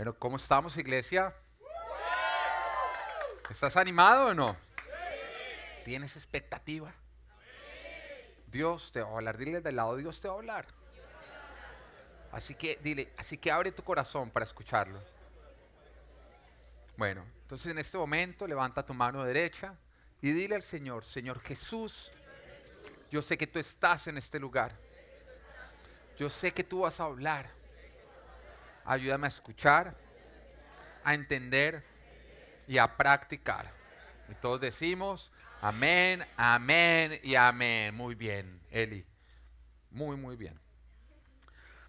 Bueno, ¿cómo estamos, iglesia? ¿Estás animado o no? ¿Tienes expectativa? Dios te va a hablar, dile del lado, Dios te va a hablar. Así que dile, así que abre tu corazón para escucharlo. Bueno, entonces en este momento levanta tu mano derecha y dile al Señor, Señor Jesús, yo sé que tú estás en este lugar. Yo sé que tú vas a hablar. Ayúdame a escuchar, a entender y a practicar. Y todos decimos, amén, amén y amén. Muy bien, Eli. Muy, muy bien.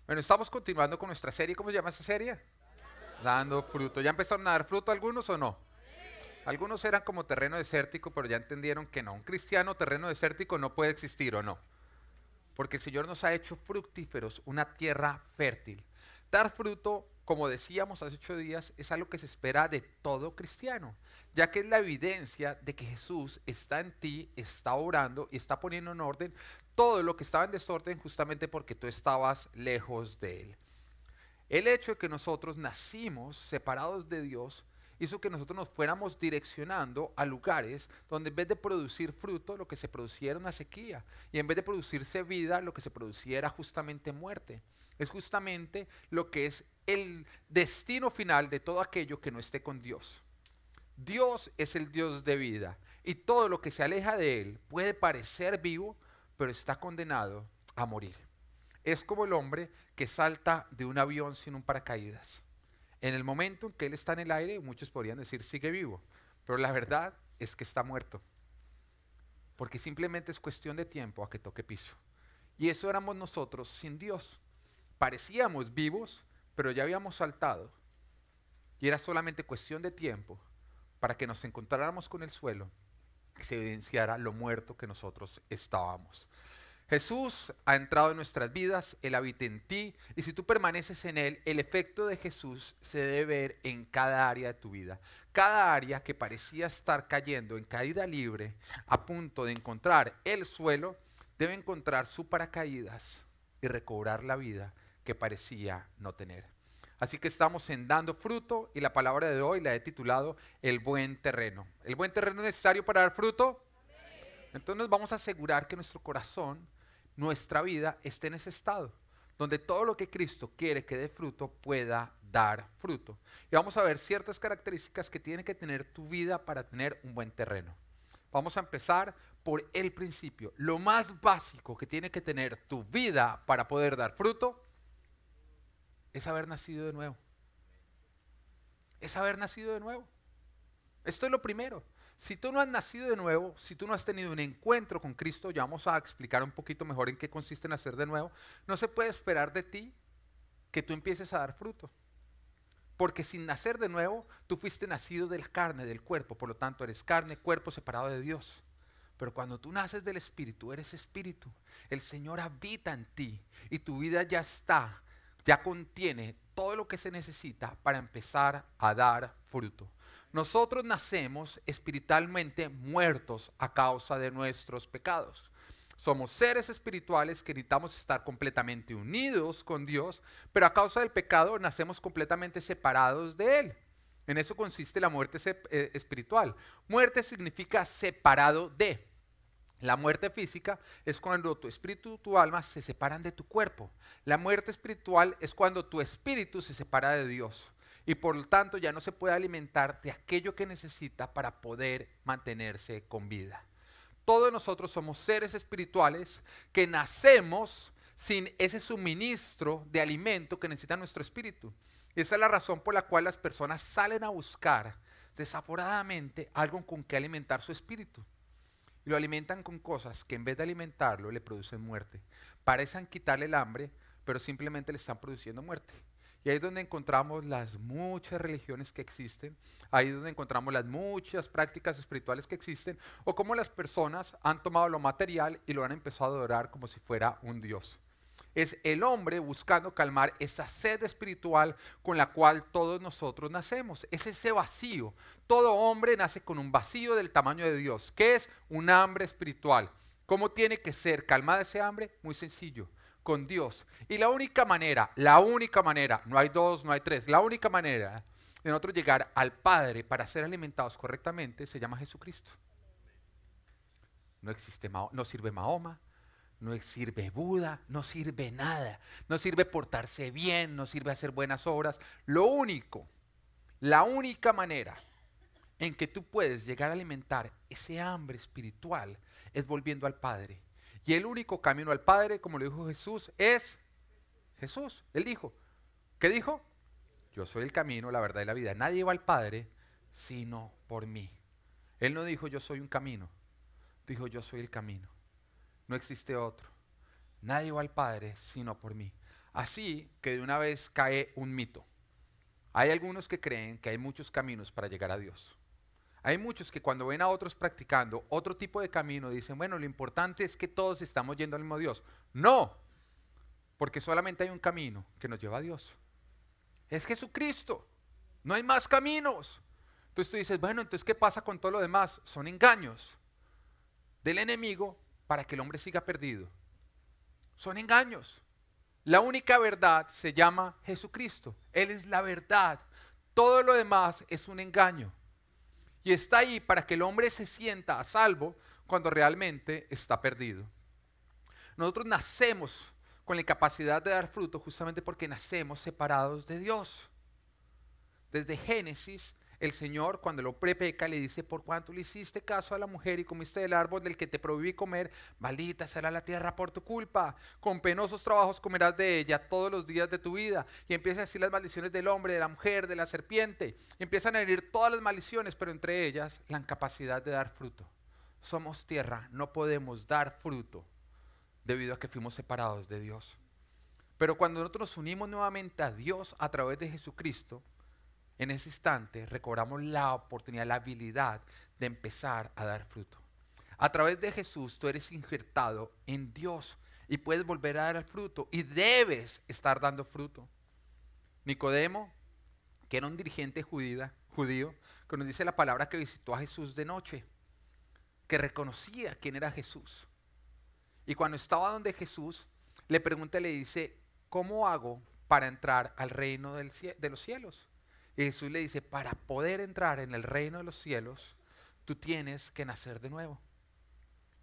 Bueno, estamos continuando con nuestra serie. ¿Cómo se llama esa serie? Dando fruto. ¿Ya empezaron a dar fruto algunos o no? Algunos eran como terreno desértico, pero ya entendieron que no. Un cristiano terreno desértico no puede existir o no. Porque el Señor nos ha hecho fructíferos, una tierra fértil. Dar fruto, como decíamos hace ocho días, es algo que se espera de todo cristiano, ya que es la evidencia de que Jesús está en ti, está orando y está poniendo en orden todo lo que estaba en desorden justamente porque tú estabas lejos de Él. El hecho de que nosotros nacimos separados de Dios hizo que nosotros nos fuéramos direccionando a lugares donde en vez de producir fruto, lo que se produciera era una sequía, y en vez de producirse vida, lo que se producía justamente muerte es justamente lo que es el destino final de todo aquello que no esté con Dios. Dios es el Dios de vida y todo lo que se aleja de Él puede parecer vivo, pero está condenado a morir. Es como el hombre que salta de un avión sin un paracaídas. En el momento en que Él está en el aire, muchos podrían decir sigue vivo, pero la verdad es que está muerto, porque simplemente es cuestión de tiempo a que toque piso. Y eso éramos nosotros sin Dios parecíamos vivos, pero ya habíamos saltado. Y era solamente cuestión de tiempo para que nos encontráramos con el suelo y se evidenciara lo muerto que nosotros estábamos. Jesús ha entrado en nuestras vidas, Él habita en ti y si tú permaneces en Él, el efecto de Jesús se debe ver en cada área de tu vida. Cada área que parecía estar cayendo en caída libre, a punto de encontrar el suelo, debe encontrar su paracaídas y recobrar la vida que parecía no tener. Así que estamos en dando fruto y la palabra de hoy la he titulado El buen terreno. ¿El buen terreno es necesario para dar fruto? Entonces vamos a asegurar que nuestro corazón, nuestra vida esté en ese estado, donde todo lo que Cristo quiere que dé fruto pueda dar fruto. Y vamos a ver ciertas características que tiene que tener tu vida para tener un buen terreno. Vamos a empezar por el principio, lo más básico que tiene que tener tu vida para poder dar fruto es haber nacido de nuevo. Es haber nacido de nuevo. Esto es lo primero. Si tú no has nacido de nuevo, si tú no has tenido un encuentro con Cristo, ya vamos a explicar un poquito mejor en qué consiste nacer de nuevo, no se puede esperar de ti que tú empieces a dar fruto. Porque sin nacer de nuevo, tú fuiste nacido de la carne, del cuerpo, por lo tanto eres carne, cuerpo separado de Dios. Pero cuando tú naces del Espíritu, eres Espíritu. El Señor habita en ti y tu vida ya está ya contiene todo lo que se necesita para empezar a dar fruto. Nosotros nacemos espiritualmente muertos a causa de nuestros pecados. Somos seres espirituales que necesitamos estar completamente unidos con Dios, pero a causa del pecado nacemos completamente separados de Él. En eso consiste la muerte eh, espiritual. Muerte significa separado de. La muerte física es cuando tu espíritu tu alma se separan de tu cuerpo. La muerte espiritual es cuando tu espíritu se separa de Dios y por lo tanto ya no se puede alimentar de aquello que necesita para poder mantenerse con vida. Todos nosotros somos seres espirituales que nacemos sin ese suministro de alimento que necesita nuestro espíritu. esa es la razón por la cual las personas salen a buscar desaforadamente algo con que alimentar su espíritu y lo alimentan con cosas que en vez de alimentarlo le producen muerte. Parecen quitarle el hambre, pero simplemente le están produciendo muerte. Y ahí es donde encontramos las muchas religiones que existen, ahí es donde encontramos las muchas prácticas espirituales que existen, o cómo las personas han tomado lo material y lo han empezado a adorar como si fuera un Dios es el hombre buscando calmar esa sed espiritual con la cual todos nosotros nacemos. Es ese vacío. Todo hombre nace con un vacío del tamaño de Dios, que es un hambre espiritual. ¿Cómo tiene que ser calmada ese hambre? Muy sencillo, con Dios. Y la única manera, la única manera, no hay dos, no hay tres, la única manera de nosotros llegar al Padre para ser alimentados correctamente se llama Jesucristo. No existe, no sirve Mahoma, no sirve Buda, no sirve nada, no sirve portarse bien, no sirve hacer buenas obras. Lo único, la única manera en que tú puedes llegar a alimentar ese hambre espiritual es volviendo al Padre. Y el único camino al Padre, como lo dijo Jesús, es Jesús. Él dijo, ¿qué dijo? Yo soy el camino, la verdad y la vida. Nadie va al Padre sino por mí. Él no dijo yo soy un camino, dijo yo soy el camino no existe otro. Nadie va al Padre sino por mí. Así que de una vez cae un mito. Hay algunos que creen que hay muchos caminos para llegar a Dios. Hay muchos que cuando ven a otros practicando otro tipo de camino dicen, bueno, lo importante es que todos estamos yendo al mismo Dios. No, porque solamente hay un camino que nos lleva a Dios. Es Jesucristo. No hay más caminos. Entonces tú dices, bueno, entonces ¿qué pasa con todo lo demás? Son engaños del enemigo para que el hombre siga perdido. Son engaños. La única verdad se llama Jesucristo. Él es la verdad. Todo lo demás es un engaño. Y está ahí para que el hombre se sienta a salvo cuando realmente está perdido. Nosotros nacemos con la capacidad de dar fruto justamente porque nacemos separados de Dios. Desde Génesis el Señor cuando lo prepeca le dice, por cuanto le hiciste caso a la mujer y comiste del árbol del que te prohibí comer, maldita será la tierra por tu culpa, con penosos trabajos comerás de ella todos los días de tu vida. Y empiezan a decir las maldiciones del hombre, de la mujer, de la serpiente. empiezan a herir todas las maldiciones, pero entre ellas la incapacidad de dar fruto. Somos tierra, no podemos dar fruto debido a que fuimos separados de Dios. Pero cuando nosotros nos unimos nuevamente a Dios a través de Jesucristo, en ese instante recobramos la oportunidad, la habilidad de empezar a dar fruto. A través de Jesús tú eres injertado en Dios y puedes volver a dar fruto y debes estar dando fruto. Nicodemo, que era un dirigente judía, judío, que nos dice la palabra que visitó a Jesús de noche, que reconocía quién era Jesús. Y cuando estaba donde Jesús, le pregunta le dice, ¿cómo hago para entrar al reino de los cielos? Y Jesús le dice, para poder entrar en el reino de los cielos, tú tienes que nacer de nuevo.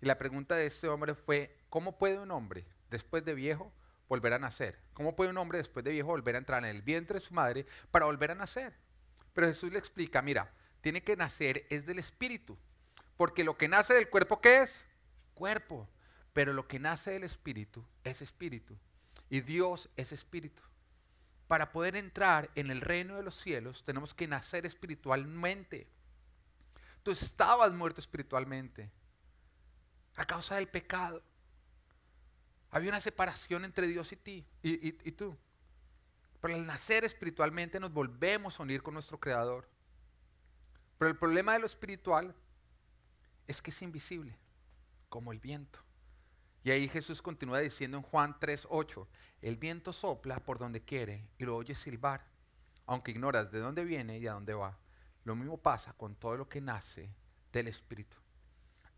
Y la pregunta de este hombre fue, ¿cómo puede un hombre después de viejo volver a nacer? ¿Cómo puede un hombre después de viejo volver a entrar en el vientre de su madre para volver a nacer? Pero Jesús le explica, mira, tiene que nacer es del espíritu, porque lo que nace del cuerpo, ¿qué es? Cuerpo, pero lo que nace del espíritu es espíritu, y Dios es espíritu para poder entrar en el reino de los cielos, tenemos que nacer espiritualmente. Tú estabas muerto espiritualmente a causa del pecado. Había una separación entre Dios y, ti, y, tú. Pero al nacer espiritualmente nos volvemos a unir con nuestro Creador. Pero el problema de lo espiritual es que es invisible, como el viento. Y ahí Jesús continúa diciendo en Juan 3:8, el viento sopla por donde quiere y lo oyes silbar, aunque ignoras de dónde viene y a dónde va. Lo mismo pasa con todo lo que nace del Espíritu.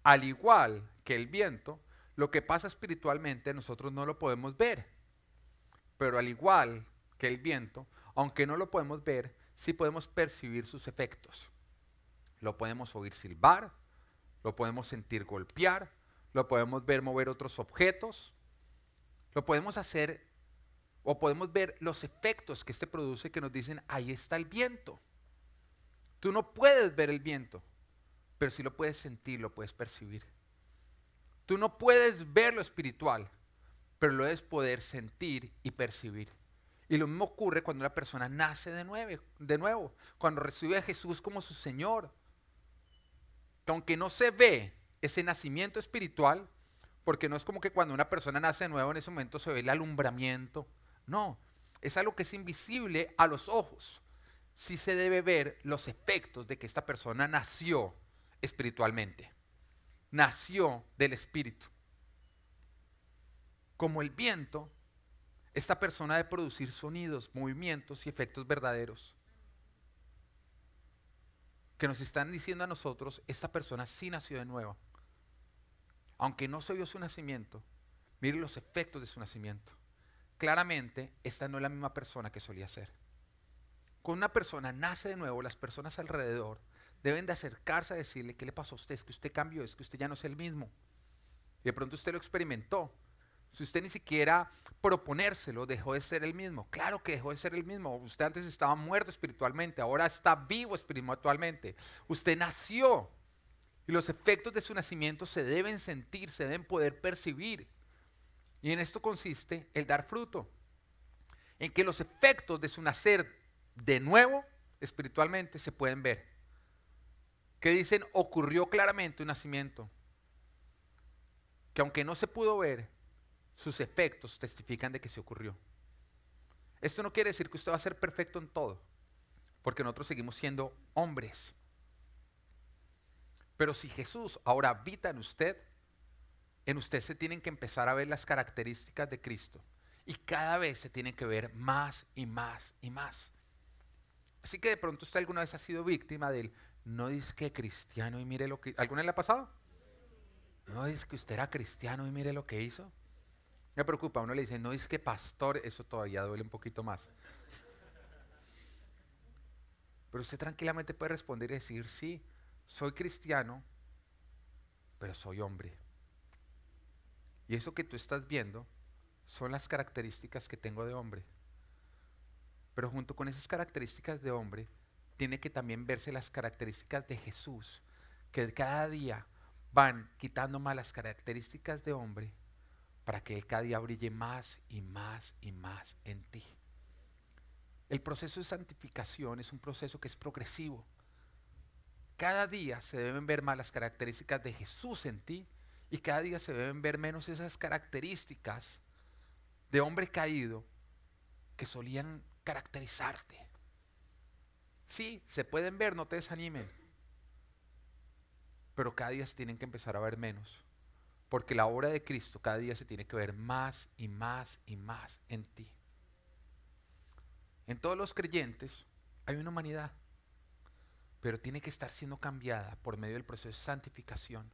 Al igual que el viento, lo que pasa espiritualmente nosotros no lo podemos ver. Pero al igual que el viento, aunque no lo podemos ver, sí podemos percibir sus efectos. Lo podemos oír silbar, lo podemos sentir golpear, lo podemos ver mover otros objetos, lo podemos hacer o podemos ver los efectos que este produce que nos dicen, ahí está el viento. Tú no puedes ver el viento, pero sí lo puedes sentir, lo puedes percibir. Tú no puedes ver lo espiritual, pero lo es poder sentir y percibir. Y lo mismo ocurre cuando una persona nace de nuevo, de nuevo, cuando recibe a Jesús como su Señor. aunque no se ve, ese nacimiento espiritual, porque no es como que cuando una persona nace de nuevo en ese momento se ve el alumbramiento. No, es algo que es invisible a los ojos. Sí se debe ver los efectos de que esta persona nació espiritualmente. Nació del espíritu. Como el viento, esta persona debe producir sonidos, movimientos y efectos verdaderos que nos están diciendo a nosotros, esta persona sí nació de nuevo aunque no se vio su nacimiento, mire los efectos de su nacimiento. Claramente, esta no es la misma persona que solía ser. Cuando una persona nace de nuevo, las personas alrededor deben de acercarse a decirle qué le pasó a usted, es que usted cambió, es que usted ya no es el mismo. de pronto usted lo experimentó. Si usted ni siquiera proponérselo, dejó de ser el mismo. Claro que dejó de ser el mismo. Usted antes estaba muerto espiritualmente, ahora está vivo espiritualmente. Usted nació y los efectos de su nacimiento se deben sentir, se deben poder percibir. Y en esto consiste el dar fruto. En que los efectos de su nacer de nuevo espiritualmente se pueden ver. Que dicen ocurrió claramente un nacimiento. Que aunque no se pudo ver, sus efectos testifican de que se ocurrió. Esto no quiere decir que usted va a ser perfecto en todo, porque nosotros seguimos siendo hombres. Pero si Jesús ahora habita en usted, en usted se tienen que empezar a ver las características de Cristo. Y cada vez se tienen que ver más y más y más. Así que de pronto usted alguna vez ha sido víctima del no dice que cristiano y mire lo que... ¿Alguna vez le ha pasado? No dice que usted era cristiano y mire lo que hizo. Me preocupa, uno le dice, no dice que pastor, eso todavía duele un poquito más. Pero usted tranquilamente puede responder y decir, sí, soy cristiano, pero soy hombre. Y eso que tú estás viendo son las características que tengo de hombre. Pero junto con esas características de hombre, tiene que también verse las características de Jesús, que cada día van quitando más las características de hombre para que Él cada día brille más y más y más en ti. El proceso de santificación es un proceso que es progresivo. Cada día se deben ver más las características de Jesús en ti y cada día se deben ver menos esas características de hombre caído que solían caracterizarte. Sí, se pueden ver, no te desanimen. Pero cada día se tienen que empezar a ver menos. Porque la obra de Cristo cada día se tiene que ver más y más y más en ti. En todos los creyentes hay una humanidad pero tiene que estar siendo cambiada por medio del proceso de santificación,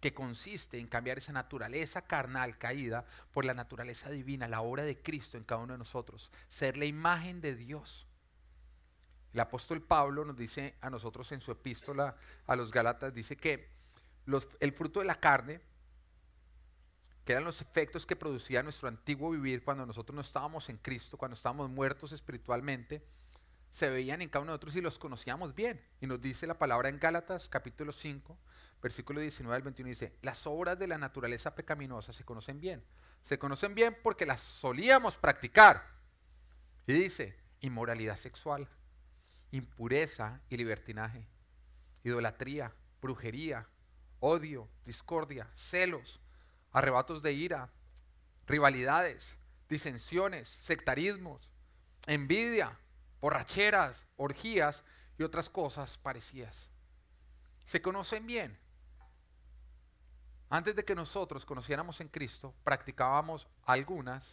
que consiste en cambiar esa naturaleza carnal caída por la naturaleza divina, la obra de Cristo en cada uno de nosotros, ser la imagen de Dios. El apóstol Pablo nos dice a nosotros en su epístola a los Galatas, dice que el fruto de la carne, que eran los efectos que producía nuestro antiguo vivir cuando nosotros no estábamos en Cristo, cuando estábamos muertos espiritualmente, se veían en cada uno de nosotros y los conocíamos bien. Y nos dice la palabra en Gálatas capítulo 5, versículo 19 al 21, dice, las obras de la naturaleza pecaminosa se conocen bien. Se conocen bien porque las solíamos practicar. Y dice, inmoralidad sexual, impureza y libertinaje, idolatría, brujería, odio, discordia, celos, arrebatos de ira, rivalidades, disensiones, sectarismos, envidia borracheras, orgías y otras cosas parecidas. Se conocen bien. Antes de que nosotros conociéramos en Cristo, practicábamos algunas,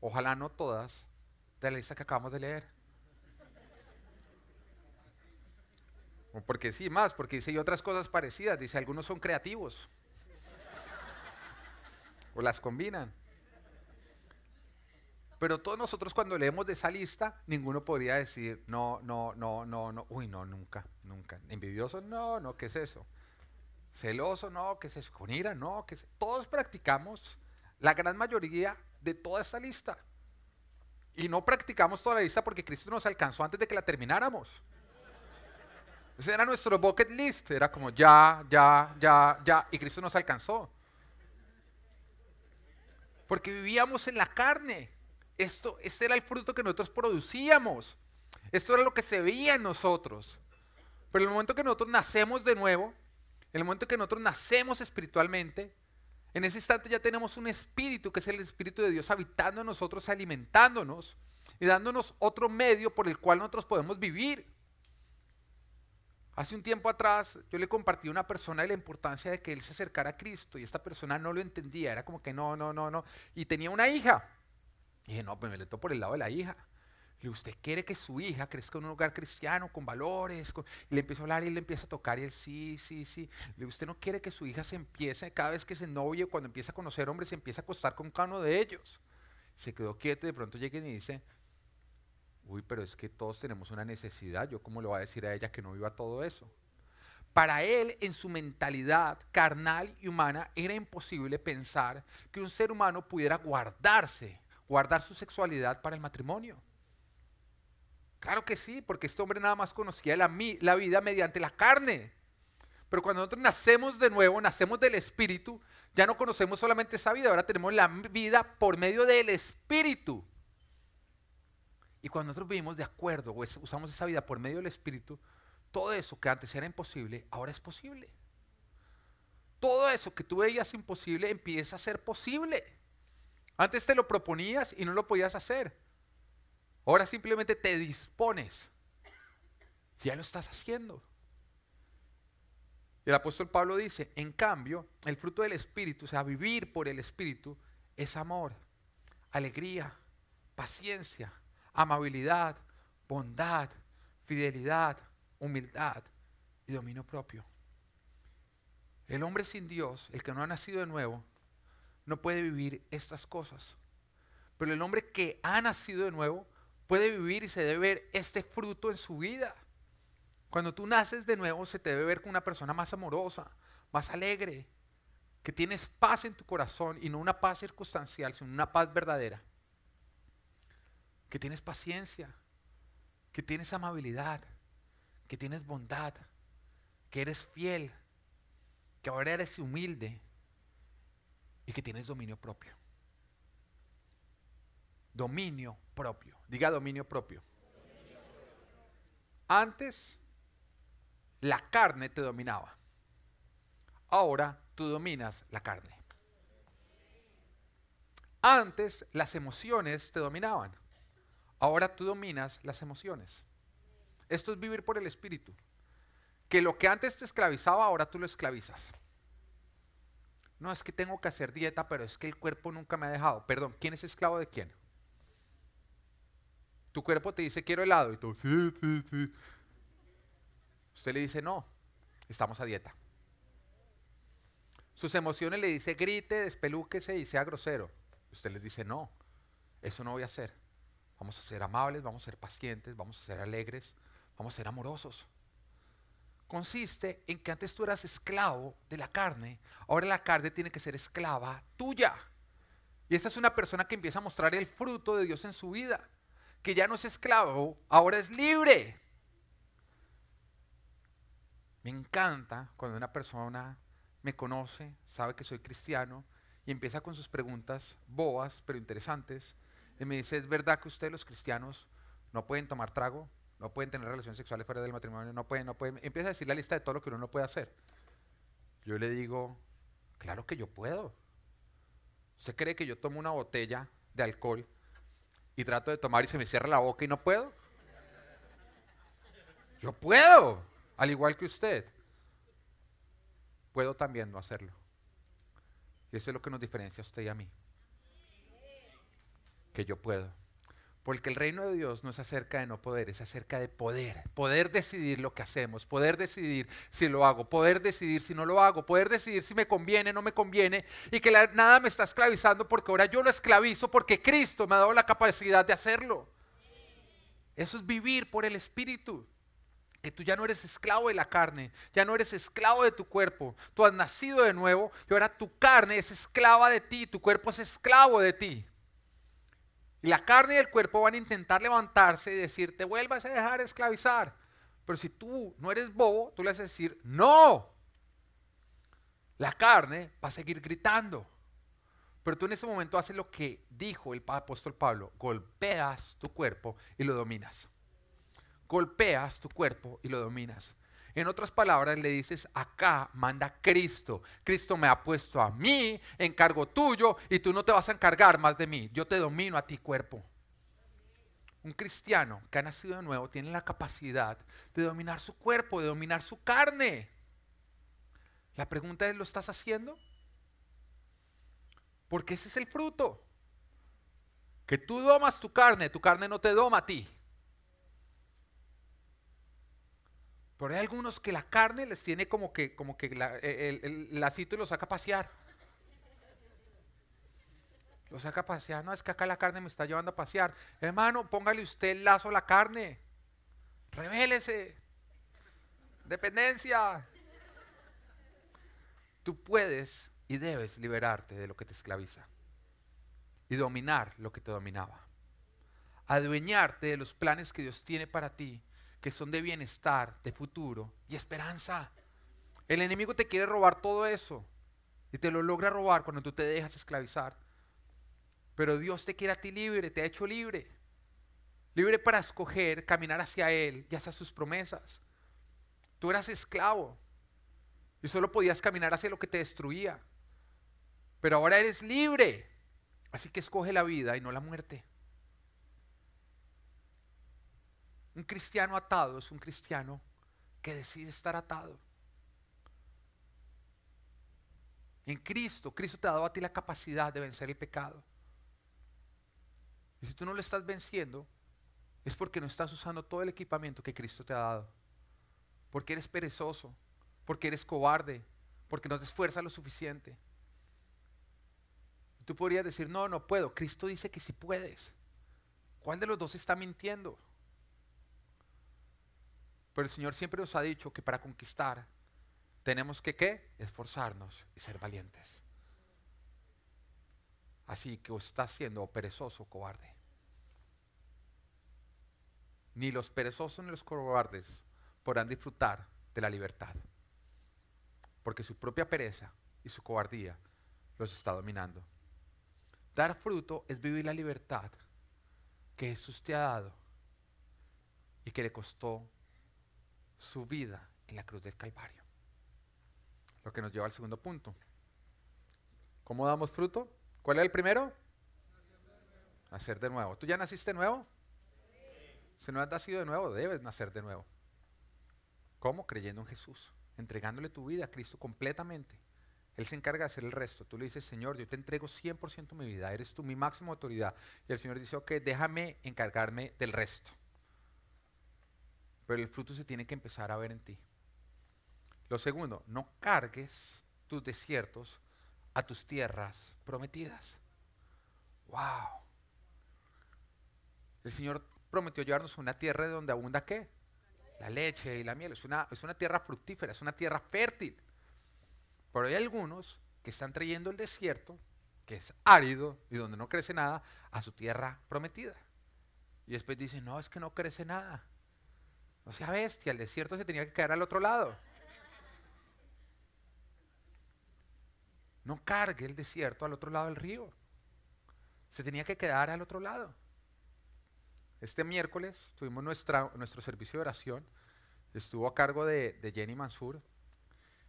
ojalá no todas, de la lista que acabamos de leer. porque sí, más, porque dice y otras cosas parecidas. Dice, algunos son creativos. O las combinan. Pero todos nosotros cuando leemos de esa lista, ninguno podría decir, no, no, no, no, no, uy, no, nunca, nunca. Envidioso, no, no, ¿qué es eso? Celoso, no, ¿qué es eso? Con ira, no, ¿qué es eso? Todos practicamos la gran mayoría de toda esta lista. Y no practicamos toda la lista porque Cristo nos alcanzó antes de que la termináramos. Ese era nuestro bucket list, era como ya, ya, ya, ya, y Cristo nos alcanzó. Porque vivíamos en la carne. Esto, este era el fruto que nosotros producíamos. Esto era lo que se veía en nosotros. Pero en el momento que nosotros nacemos de nuevo, en el momento que nosotros nacemos espiritualmente, en ese instante ya tenemos un espíritu que es el espíritu de Dios habitando en nosotros, alimentándonos y dándonos otro medio por el cual nosotros podemos vivir. Hace un tiempo atrás yo le compartí a una persona la importancia de que él se acercara a Cristo y esta persona no lo entendía, era como que no, no, no, no. Y tenía una hija. Y dije, no, pues me le por el lado de la hija. Le ¿usted quiere que su hija crezca en un hogar cristiano, con valores? Y le empiezo a hablar y le empieza a tocar y él, sí, sí, sí. Le ¿usted no quiere que su hija se empiece, cada vez que se novie, cuando empieza a conocer hombres, se empieza a acostar con cada uno de ellos? Se quedó quieto y de pronto llega y dice, uy, pero es que todos tenemos una necesidad, ¿yo cómo le voy a decir a ella que no viva todo eso? Para él, en su mentalidad carnal y humana, era imposible pensar que un ser humano pudiera guardarse guardar su sexualidad para el matrimonio. Claro que sí, porque este hombre nada más conocía la, vida mediante la carne. Pero cuando nosotros nacemos de nuevo, nacemos del Espíritu, ya no conocemos solamente esa vida, ahora tenemos la vida por medio del Espíritu. Y cuando nosotros vivimos de acuerdo o usamos esa vida por medio del Espíritu, todo eso que antes era imposible, ahora es posible. Todo eso que tú veías imposible empieza a ser posible. Antes te lo proponías y no lo podías hacer. Ahora simplemente te dispones. Ya lo estás haciendo. El apóstol Pablo dice, en cambio, el fruto del Espíritu, o sea, vivir por el Espíritu, es amor, alegría, paciencia, amabilidad, bondad, fidelidad, humildad y dominio propio. El hombre sin Dios, el que no ha nacido de nuevo, no puede vivir estas cosas. Pero el hombre que ha nacido de nuevo puede vivir y se debe ver este fruto en su vida. Cuando tú naces de nuevo se te debe ver con una persona más amorosa, más alegre, que tienes paz en tu corazón y no una paz circunstancial, sino una paz verdadera. Que tienes paciencia, que tienes amabilidad, que tienes bondad, que eres fiel, que ahora eres humilde, y que tienes dominio propio. Dominio propio. Diga dominio propio. Antes la carne te dominaba. Ahora tú dominas la carne. Antes las emociones te dominaban. Ahora tú dominas las emociones. Esto es vivir por el Espíritu. Que lo que antes te esclavizaba, ahora tú lo esclavizas. No, es que tengo que hacer dieta, pero es que el cuerpo nunca me ha dejado. Perdón, ¿quién es esclavo de quién? Tu cuerpo te dice, quiero helado. Y tú, sí, sí, sí. Usted le dice, no, estamos a dieta. Sus emociones le dice, grite, despelúquese y sea grosero. Usted les dice, no, eso no voy a hacer. Vamos a ser amables, vamos a ser pacientes, vamos a ser alegres, vamos a ser amorosos consiste en que antes tú eras esclavo de la carne, ahora la carne tiene que ser esclava tuya. Y esa es una persona que empieza a mostrar el fruto de Dios en su vida, que ya no es esclavo, ahora es libre. Me encanta cuando una persona me conoce, sabe que soy cristiano y empieza con sus preguntas boas pero interesantes y me dice, ¿es verdad que ustedes los cristianos no pueden tomar trago? no pueden tener relaciones sexuales fuera del matrimonio, no pueden, no pueden. Empieza a decir la lista de todo lo que uno no puede hacer. Yo le digo, claro que yo puedo. ¿Usted cree que yo tomo una botella de alcohol y trato de tomar y se me cierra la boca y no puedo? Yo puedo, al igual que usted. Puedo también no hacerlo. Y eso es lo que nos diferencia a usted y a mí. Que yo puedo. Porque el reino de Dios no es acerca de no poder, es acerca de poder. Poder decidir lo que hacemos, poder decidir si lo hago, poder decidir si no lo hago, poder decidir si me conviene, no me conviene, y que nada me está esclavizando porque ahora yo lo esclavizo porque Cristo me ha dado la capacidad de hacerlo. Eso es vivir por el Espíritu. Que tú ya no eres esclavo de la carne, ya no eres esclavo de tu cuerpo. Tú has nacido de nuevo y ahora tu carne es esclava de ti, tu cuerpo es esclavo de ti la carne y el cuerpo van a intentar levantarse y decir, te vuelvas a dejar esclavizar. Pero si tú no eres bobo, tú le vas a decir, no. La carne va a seguir gritando. Pero tú en ese momento haces lo que dijo el apóstol Pablo, golpeas tu cuerpo y lo dominas. Golpeas tu cuerpo y lo dominas. En otras palabras, le dices, acá manda Cristo. Cristo me ha puesto a mí encargo tuyo y tú no te vas a encargar más de mí. Yo te domino a ti cuerpo. Un cristiano que ha nacido de nuevo tiene la capacidad de dominar su cuerpo, de dominar su carne. La pregunta es, ¿lo estás haciendo? Porque ese es el fruto. Que tú domas tu carne, tu carne no te doma a ti. Pero hay algunos que la carne les tiene como que, como que e, el, lacito y los saca a pasear. Los saca a pasear. No, es que acá la carne me está llevando a pasear. Hermano, póngale usted el lazo a la carne. Revélese. Dependencia. Tú puedes y debes liberarte de lo que te esclaviza y dominar lo que te dominaba. Adueñarte de los planes que Dios tiene para ti que son de bienestar, de futuro y esperanza. El enemigo te quiere robar todo eso y te lo logra robar cuando tú te dejas esclavizar. Pero Dios te quiere a ti libre, te ha hecho libre. Libre para escoger, caminar hacia Él y hacia sus promesas. Tú eras esclavo y solo podías caminar hacia lo que te destruía. Pero ahora eres libre. Así que escoge la vida y no la muerte. Un cristiano atado es un cristiano que decide estar atado. En Cristo, Cristo te ha dado a ti la capacidad de vencer el pecado. Y si tú no lo estás venciendo, es porque no estás usando todo el equipamiento que Cristo te ha dado. Porque eres perezoso, porque eres cobarde, porque no te esfuerzas lo suficiente. tú podrías decir, no, no puedo. Cristo dice que sí puedes. ¿Cuál de los dos está mintiendo? Pero el Señor siempre nos ha dicho que para conquistar tenemos que esforzarnos y ser valientes. Así que os estás siendo perezoso cobarde. Ni los perezosos ni los cobardes podrán disfrutar de la libertad, porque su propia pereza y su cobardía los está dominando. Dar fruto es vivir la libertad que Jesús te ha dado y que le costó su vida en la cruz del Calvario. Lo que nos lleva al segundo punto. ¿Cómo damos fruto? ¿Cuál es el primero? Nacer de nuevo. ¿Tú ya naciste nuevo? Si no has nacido de nuevo, debes nacer de nuevo. ¿Cómo? Creyendo en Jesús, entregándole tu vida a Cristo completamente. Él se encarga de hacer el resto. Tú le dices, Señor, yo te entrego 100% mi vida, eres tú mi máxima autoridad. Y el Señor dice, ok, déjame encargarme del resto pero el fruto se tiene que empezar a ver en ti. Lo segundo, no cargues tus desiertos a tus tierras prometidas. ¡Wow! El Señor prometió llevarnos a una tierra donde abunda qué? La leche y la miel. Es una, es una tierra fructífera, es una tierra fértil. Pero hay algunos que están trayendo el desierto, que es árido y donde no crece nada, a su tierra prometida. Y después dicen, no, es que no crece nada. No sea bestia, el desierto se tenía que quedar al otro lado. No cargue el desierto al otro lado del río. Se tenía que quedar al otro lado. Este miércoles tuvimos nuestra, nuestro servicio de oración. Estuvo a cargo de, de, Jenny Mansur.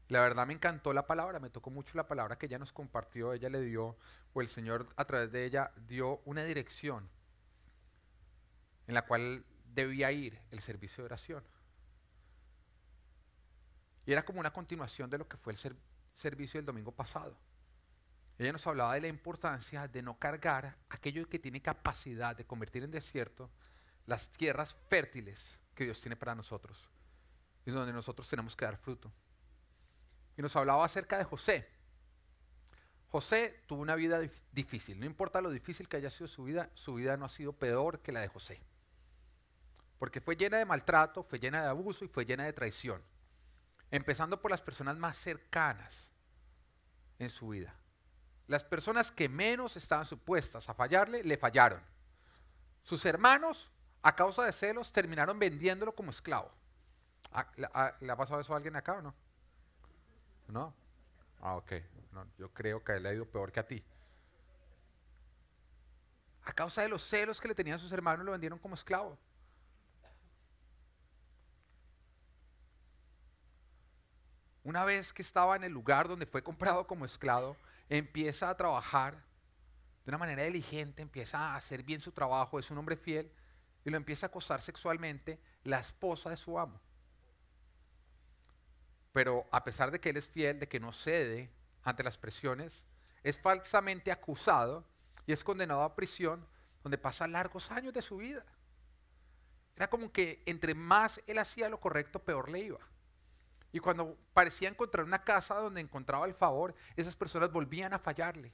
La verdad me encantó la palabra, me tocó mucho la palabra que ella nos compartió. Ella le dio, o el Señor a través de ella dio una dirección en la cual debía ir el servicio de oración. Y era como una continuación de lo que fue el servicio del domingo pasado. Ella nos hablaba de la importancia de no cargar aquello que tiene capacidad de convertir en desierto las tierras fértiles que Dios tiene para nosotros y donde nosotros tenemos que dar fruto. Y nos hablaba acerca de José. José tuvo una vida difícil, no importa lo difícil que haya sido su vida, su vida no ha sido peor que la de José porque fue llena de maltrato, fue llena de abuso y fue llena de traición, empezando por las personas más cercanas en su vida. Las personas que menos estaban supuestas a fallarle, le fallaron. Sus hermanos, a causa de celos, terminaron vendiéndolo como esclavo. Ah, ah, ¿Le ha pasado eso a alguien acá o no? ¿No? Ah, ok. yo creo que le ha ido peor que a ti. A causa de los celos que le tenían sus hermanos, lo vendieron como esclavo. una vez que estaba en el lugar donde fue comprado como esclavo, empieza a trabajar de una manera diligente, empieza a hacer bien su trabajo, es un hombre fiel, y lo empieza a acosar sexualmente la esposa de su amo. Pero a pesar de que él es fiel, de que no cede ante las presiones, es falsamente acusado y es condenado a prisión donde pasa largos años de su vida. Era como que entre más él hacía lo correcto, peor le iba. Y cuando parecía encontrar una casa donde encontraba el favor, esas personas volvían a fallarle.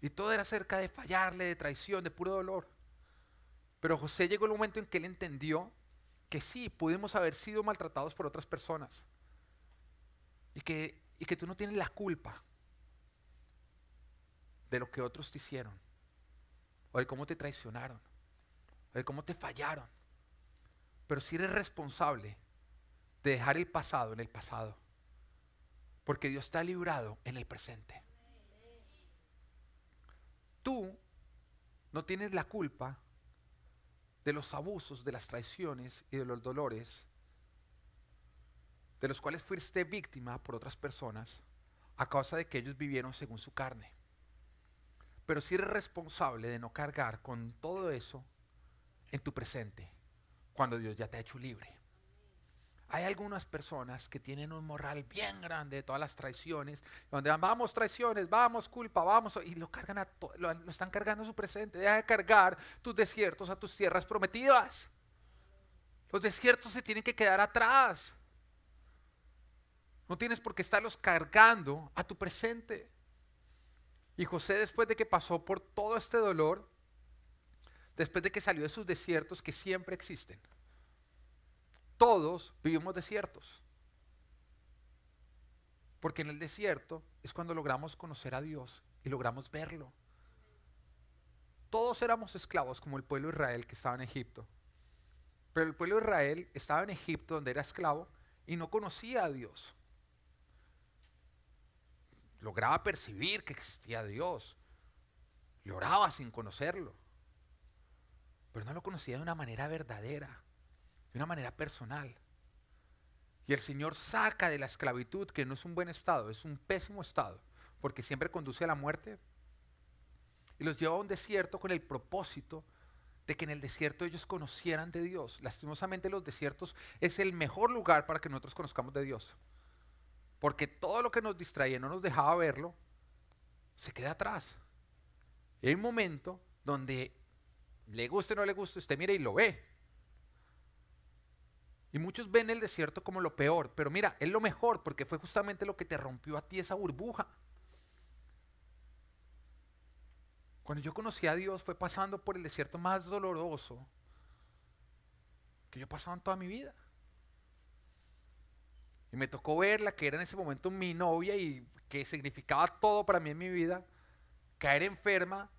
Y todo era cerca de fallarle, de traición, de puro dolor. Pero José llegó el momento en que él entendió que sí, pudimos haber sido maltratados por otras personas. Y que, y que tú no tienes la culpa de lo que otros te hicieron. O de cómo te traicionaron. O de cómo te fallaron. Pero si sí eres responsable de dejar el pasado en el pasado. Porque Dios te ha librado en el presente. Tú no tienes la culpa de los abusos, de las traiciones y de los dolores de los cuales fuiste víctima por otras personas a causa de que ellos vivieron según su carne. Pero si eres responsable de no cargar con todo eso en tu presente, cuando Dios ya te ha hecho libre. Hay algunas personas que tienen un moral bien grande de todas las traiciones, donde van, vamos traiciones, vamos culpa, vamos, y lo cargan a lo están cargando a su presente. Deja de cargar tus desiertos a tus tierras prometidas. Los desiertos se tienen que quedar atrás. No tienes por qué estarlos cargando a tu presente. Y José, después de que pasó por todo este dolor, después de que salió de sus desiertos que siempre existen, todos vivimos desiertos. Porque en el desierto es cuando logramos conocer a Dios y logramos verlo. Todos éramos esclavos como el pueblo de Israel que estaba en Egipto. Pero el pueblo de Israel estaba en Egipto donde era esclavo y no conocía a Dios. Lograba percibir que existía Dios. Lloraba sin conocerlo. Pero no lo conocía de una manera verdadera de una manera personal. Y el Señor saca de la esclavitud, que no es un buen estado, es un pésimo estado, porque siempre conduce a la muerte, y los lleva a un desierto con el propósito de que en el desierto ellos conocieran de Dios. Lastimosamente los desiertos es el mejor lugar para que nosotros conozcamos de Dios, porque todo lo que nos distraía no nos dejaba verlo, se queda atrás. Hay un momento donde le guste o no le guste, usted mira y lo ve, y muchos ven el desierto como lo peor, pero mira, es lo mejor porque fue justamente lo que te rompió a ti esa burbuja. Cuando yo conocí a Dios fue pasando por el desierto más doloroso que yo pasaba en toda mi vida. Y me tocó verla, que era en ese momento mi novia y que significaba todo para mí en mi vida, caer enferma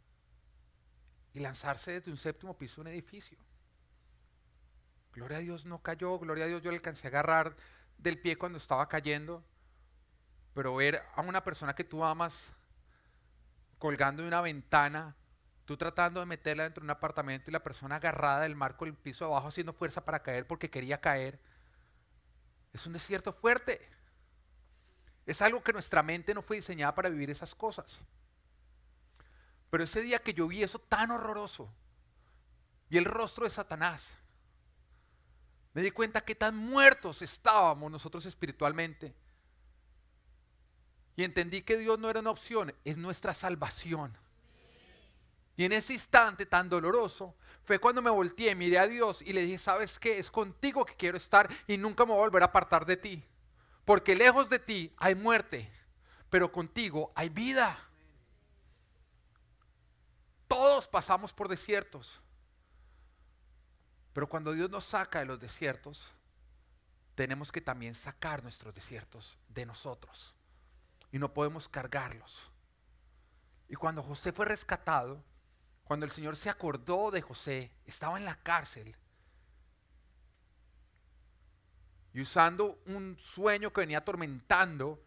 y lanzarse desde un séptimo piso de un edificio. Gloria a Dios no cayó, gloria a Dios yo le alcancé a agarrar del pie cuando estaba cayendo. Pero ver a una persona que tú amas colgando de una ventana, tú tratando de meterla dentro de un apartamento y la persona agarrada del marco del piso abajo haciendo fuerza para caer porque quería caer, es un desierto fuerte. Es algo que nuestra mente no fue diseñada para vivir esas cosas. Pero ese día que yo vi eso tan horroroso, vi el rostro de Satanás me di cuenta que tan muertos estábamos nosotros espiritualmente. Y entendí que Dios no era una opción, es nuestra salvación. Y en ese instante tan doloroso fue cuando me volteé, miré a Dios y le dije, ¿sabes qué? Es contigo que quiero estar y nunca me voy a volver a apartar de ti. Porque lejos de ti hay muerte, pero contigo hay vida. Todos pasamos por desiertos. Pero cuando Dios nos saca de los desiertos, tenemos que también sacar nuestros desiertos de nosotros. Y no podemos cargarlos. Y cuando José fue rescatado, cuando el Señor se acordó de José, estaba en la cárcel. Y usando un sueño que venía atormentando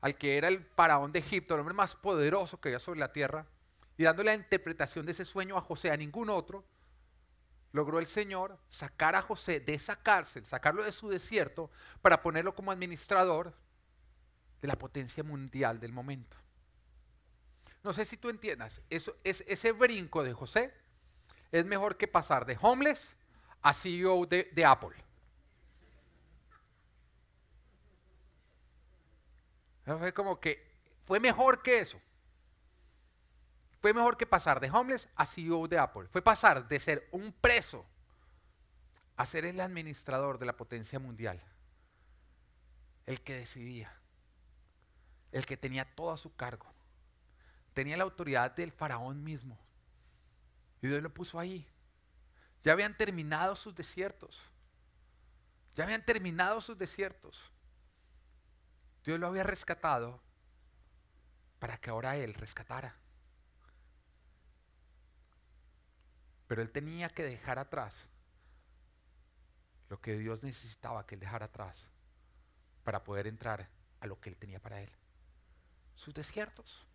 al que era el faraón de Egipto, el hombre más poderoso que había sobre la tierra, y dándole la interpretación de ese sueño a José, a ningún otro, logró el Señor sacar a José de esa cárcel, sacarlo de su desierto, para ponerlo como administrador de la potencia mundial del momento. No sé si tú entiendas, eso, es, ese brinco de José es mejor que pasar de homeless a CEO de, Apple. como que fue mejor que eso fue mejor que pasar de homeless a CEO de Apple. Fue pasar de ser un preso a ser el administrador de la potencia mundial. El que decidía. El que tenía todo a su cargo. Tenía la autoridad del faraón mismo. Y Dios lo puso ahí. Ya habían terminado sus desiertos. Ya habían terminado sus desiertos. Dios lo había rescatado para que ahora Él rescatara. Pero él tenía que dejar atrás lo que Dios necesitaba que él dejara atrás para poder entrar a lo que él tenía para él. Sus desiertos.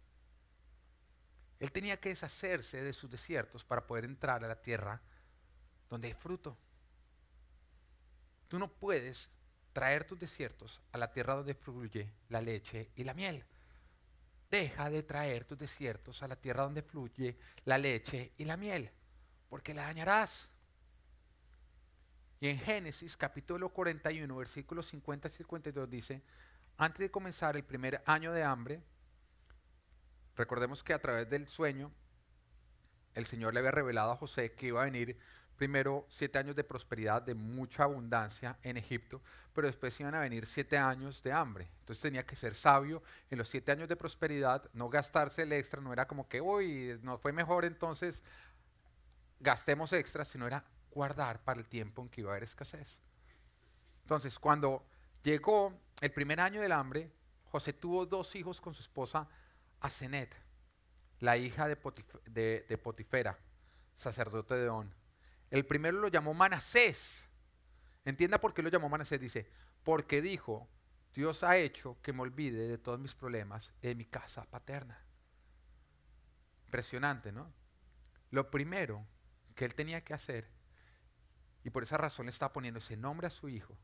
Él tenía que deshacerse de sus desiertos para poder entrar a la tierra donde hay fruto. Tú no puedes traer tus desiertos a la tierra donde fluye la leche y la miel. Deja de traer tus desiertos a la tierra donde fluye la leche y la miel porque la dañarás. Y en Génesis capítulo 41, versículos 50 y 52 dice, antes de comenzar el primer año de hambre, recordemos que a través del sueño, el Señor le había revelado a José que iba a venir primero siete años de prosperidad, de mucha abundancia en Egipto, pero después iban a venir siete años de hambre. Entonces tenía que ser sabio en los siete años de prosperidad, no gastarse el extra, no era como que, uy, no fue mejor, entonces gastemos extra, sino era guardar para el tiempo en que iba a haber escasez. Entonces, cuando llegó el primer año del hambre, José tuvo dos hijos con su esposa Asenet, la hija de, Potifera, sacerdote de On. El primero lo llamó Manasés. Entienda por qué lo llamó Manasés. Dice, porque dijo, Dios ha hecho que me olvide de todos mis problemas de mi casa paterna. Impresionante, ¿no? Lo primero que él tenía que hacer, y por esa razón le está poniendo ese nombre a su hijo,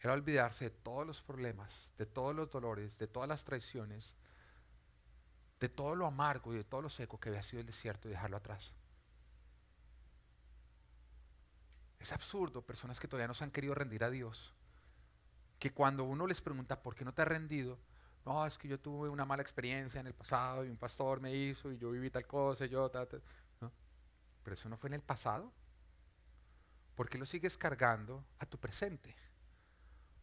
era olvidarse de todos los problemas, de todos los dolores, de todas las traiciones, de todo lo amargo y de todo lo seco que había sido el desierto y dejarlo atrás. Es absurdo, personas que todavía no se han querido rendir a Dios, que cuando uno les pregunta por qué no te has rendido, no, es que yo tuve una mala experiencia en el pasado y un pastor me hizo y yo viví tal cosa y yo pero eso no fue en el pasado. ¿Por qué lo sigues cargando a tu presente?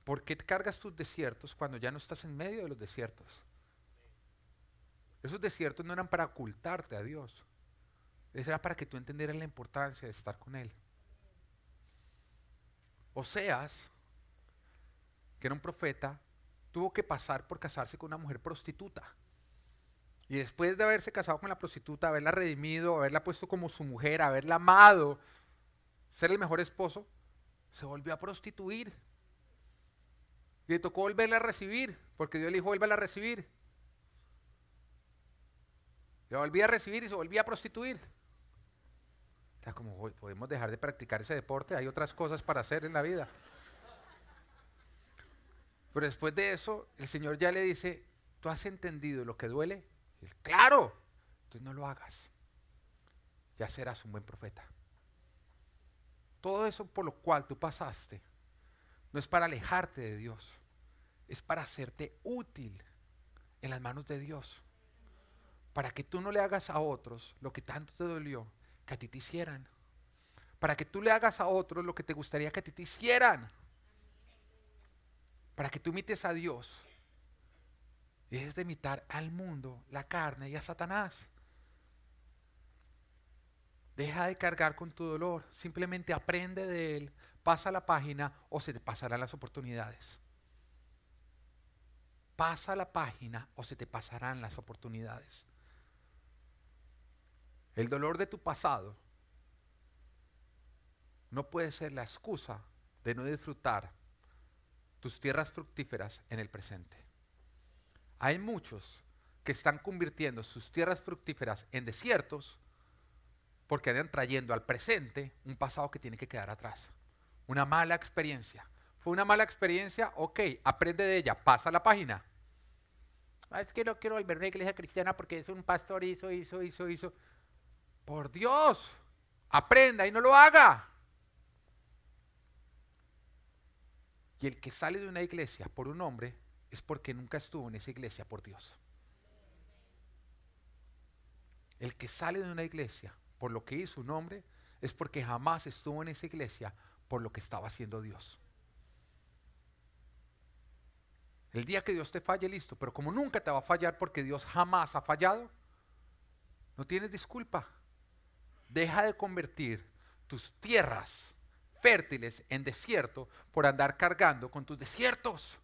¿Por qué cargas tus desiertos cuando ya no estás en medio de los desiertos? Esos desiertos no eran para ocultarte a Dios. Era para que tú entendieras la importancia de estar con Él. Oseas, que era un profeta, tuvo que pasar por casarse con una mujer prostituta. Y después de haberse casado con la prostituta, haberla redimido, haberla puesto como su mujer, haberla amado, ser el mejor esposo, se volvió a prostituir. Y le tocó volverla a recibir, porque Dios le dijo, vuelva a recibir. La volví a recibir y se volvía a prostituir. O sea, como podemos dejar de practicar ese deporte, hay otras cosas para hacer en la vida. Pero después de eso, el Señor ya le dice, ¿tú has entendido lo que duele? claro, entonces no lo hagas. Ya serás un buen profeta. Todo eso por lo cual tú pasaste no es para alejarte de Dios, es para hacerte útil en las manos de Dios. Para que tú no le hagas a otros lo que tanto te dolió que a ti te hicieran. Para que tú le hagas a otros lo que te gustaría que a ti te hicieran. Para que tú imites a Dios Dejes de imitar al mundo, la carne y a Satanás. Deja de cargar con tu dolor, simplemente aprende de él, pasa la página o se te pasarán las oportunidades. Pasa la página o se te pasarán las oportunidades. El dolor de tu pasado no puede ser la excusa de no disfrutar tus tierras fructíferas en el presente. Hay muchos que están convirtiendo sus tierras fructíferas en desiertos porque andan trayendo al presente un pasado que tiene que quedar atrás. Una mala experiencia. Fue una mala experiencia, ok, aprende de ella, pasa la página. Ah, es que no quiero volver a una iglesia cristiana porque es un pastor hizo, hizo, hizo, hizo. Por Dios, aprenda y no lo haga. Y el que sale de una iglesia por un hombre es porque nunca estuvo en esa iglesia por Dios. El que sale de una iglesia por lo que hizo un hombre es porque jamás estuvo en esa iglesia por lo que estaba haciendo Dios. El día que Dios te falle, listo, pero como nunca te va a fallar porque Dios jamás ha fallado, no tienes disculpa. Deja de convertir tus tierras fértiles en desierto por andar cargando con tus desiertos.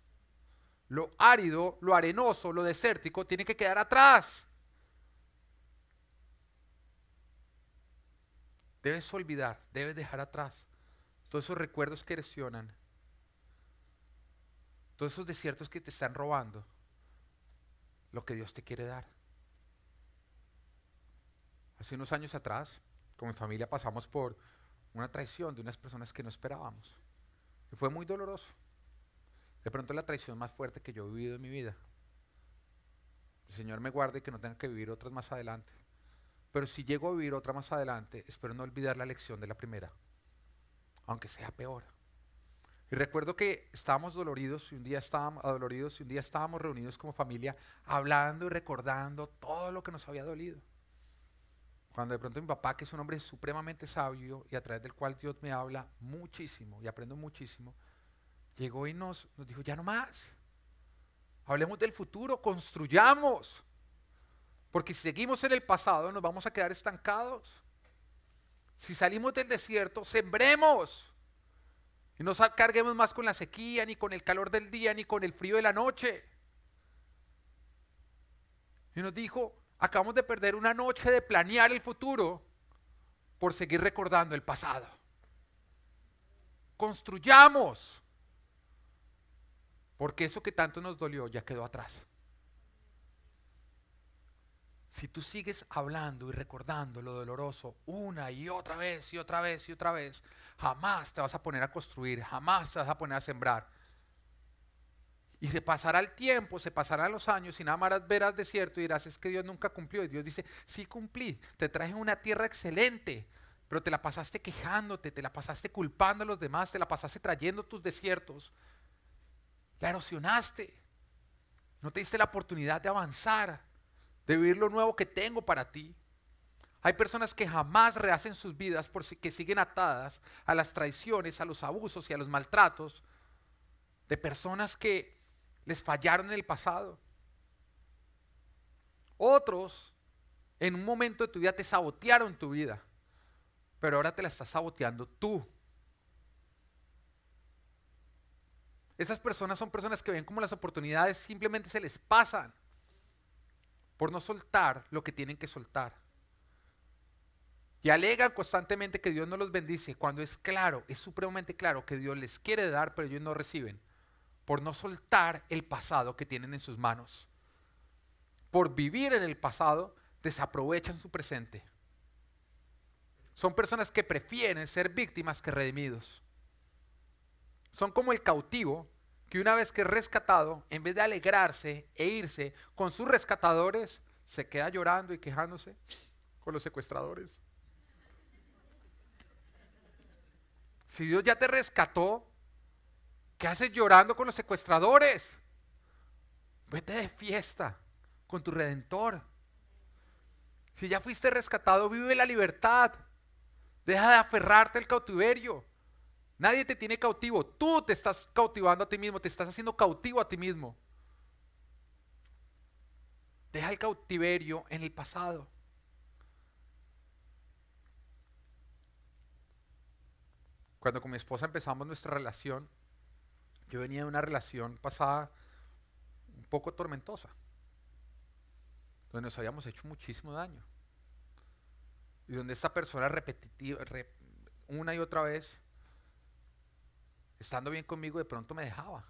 Lo árido, lo arenoso, lo desértico tiene que quedar atrás. Debes olvidar, debes dejar atrás todos esos recuerdos que erosionan, todos esos desiertos que te están robando lo que Dios te quiere dar. Hace unos años atrás, con mi familia pasamos por una traición de unas personas que no esperábamos. Y fue muy doloroso. De pronto la traición más fuerte que yo he vivido en mi vida. El Señor me guarde y que no tenga que vivir otras más adelante. Pero si llego a vivir otra más adelante, espero no olvidar la lección de la primera, aunque sea peor. Y recuerdo que estábamos doloridos y un día estábamos adoloridos y un día estábamos reunidos como familia hablando y recordando todo lo que nos había dolido. Cuando de pronto mi papá, que es un hombre supremamente sabio y a través del cual Dios me habla muchísimo y aprendo muchísimo, llegó y nos, dijo, ya no más. Hablemos del futuro, construyamos. Porque si seguimos en el pasado nos vamos a quedar estancados. Si salimos del desierto, sembremos. Y no carguemos más con la sequía, ni con el calor del día, ni con el frío de la noche. Y nos dijo, acabamos de perder una noche de planear el futuro por seguir recordando el pasado. Construyamos. Porque eso que tanto nos dolió ya quedó atrás. Si tú sigues hablando y recordando lo doloroso una y otra vez y otra vez y otra vez, jamás te vas a poner a construir, jamás te vas a poner a sembrar. Y se pasará el tiempo, se pasarán los años, y nada más verás desierto y dirás, es que Dios nunca cumplió. Y Dios dice, sí cumplí, te traje una tierra excelente, pero te la pasaste quejándote, te la pasaste culpando a los demás, te la pasaste trayendo tus desiertos. La erosionaste. No te diste la oportunidad de avanzar, de vivir lo nuevo que tengo para ti. Hay personas que jamás rehacen sus vidas porque siguen atadas a las traiciones, a los abusos y a los maltratos de personas que les fallaron en el pasado. Otros, en un momento de tu vida, te sabotearon tu vida, pero ahora te la estás saboteando tú Esas personas son personas que ven como las oportunidades simplemente se les pasan por no soltar lo que tienen que soltar. Y alegan constantemente que Dios no los bendice, cuando es claro, es supremamente claro que Dios les quiere dar, pero ellos no reciben, por no soltar el pasado que tienen en sus manos. Por vivir en el pasado, desaprovechan su presente. Son personas que prefieren ser víctimas que redimidos son como el cautivo que una vez que es rescatado, en vez de alegrarse e irse con sus rescatadores, se queda llorando y quejándose con los secuestradores. Si Dios ya te rescató, ¿qué haces llorando con los secuestradores? Vete de fiesta con tu redentor. Si ya fuiste rescatado, vive la libertad. Deja de aferrarte al cautiverio. Nadie te tiene cautivo. Tú te estás cautivando a ti mismo, te estás haciendo cautivo a ti mismo. Deja el cautiverio en el pasado. Cuando con mi esposa empezamos nuestra relación, yo venía de una relación pasada un poco tormentosa, donde nos habíamos hecho muchísimo daño. Y donde esta persona repetitiva, una y otra vez, estando bien conmigo, de pronto me dejaba.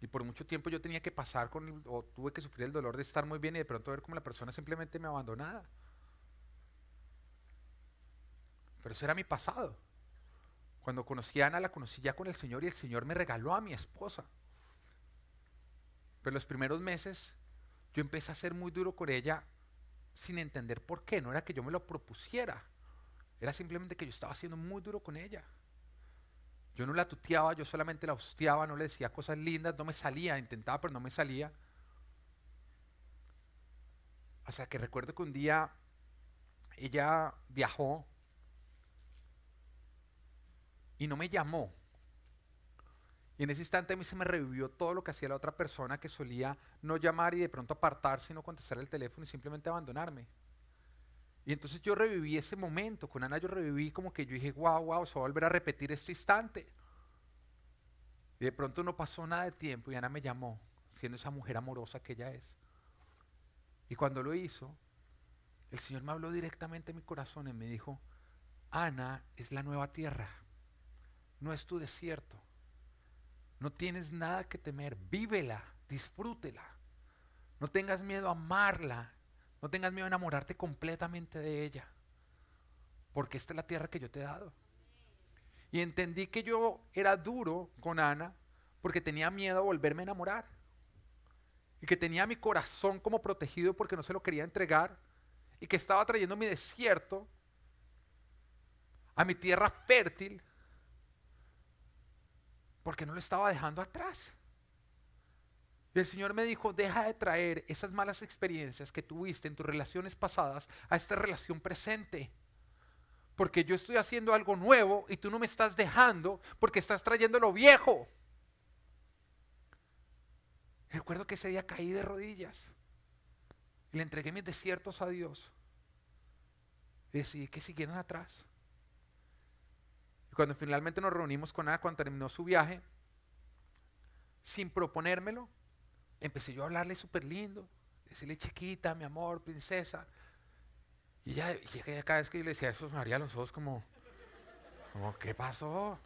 Y por mucho tiempo yo tenía que pasar con, o tuve que sufrir el dolor de estar muy bien y de pronto ver cómo la persona simplemente me abandonaba. Pero eso era mi pasado. Cuando conocí a Ana, la conocí ya con el Señor y el Señor me regaló a mi esposa. Pero los primeros meses yo empecé a ser muy duro con ella sin entender por qué. No era que yo me lo propusiera. Era simplemente que yo estaba siendo muy duro con ella. Yo no la tuteaba, yo solamente la hosteaba, no le decía cosas lindas, no me salía, intentaba, pero no me salía. Hasta que recuerdo que un día ella viajó y no me llamó. Y en ese instante a mí se me revivió todo lo que hacía la otra persona que solía no llamar y de pronto apartarse sino no contestar el teléfono y simplemente abandonarme. Y entonces yo reviví ese momento, con Ana yo reviví como que yo dije, wow, wow, se va a volver a repetir este instante. Y de pronto no pasó nada de tiempo y Ana me llamó, siendo esa mujer amorosa que ella es. Y cuando lo hizo, el Señor me habló directamente en mi corazón y me dijo, Ana es la nueva tierra, no es tu desierto, no tienes nada que temer, vívela, disfrútela, no tengas miedo a amarla, no tengas miedo a enamorarte completamente de ella, porque esta es la tierra que yo te he dado. Y entendí que yo era duro con Ana porque tenía miedo a volverme a enamorar. Y que tenía mi corazón como protegido porque no se lo quería entregar. Y que estaba trayendo mi desierto a mi tierra fértil porque no lo estaba dejando atrás el Señor me dijo, deja de traer esas malas experiencias que tuviste en tus relaciones pasadas a esta relación presente. Porque yo estoy haciendo algo nuevo y tú no me estás dejando porque estás trayendo lo viejo. Recuerdo que ese día caí de rodillas. Y le entregué mis desiertos a Dios. Y decidí que siguieran atrás. Y cuando finalmente nos reunimos con Ana, cuando terminó su viaje, sin proponérmelo, empecé yo a hablarle súper lindo, decirle chiquita, mi amor, princesa. Y ella, cada vez que yo le decía eso, me abría los ojos como, como, ¿qué pasó?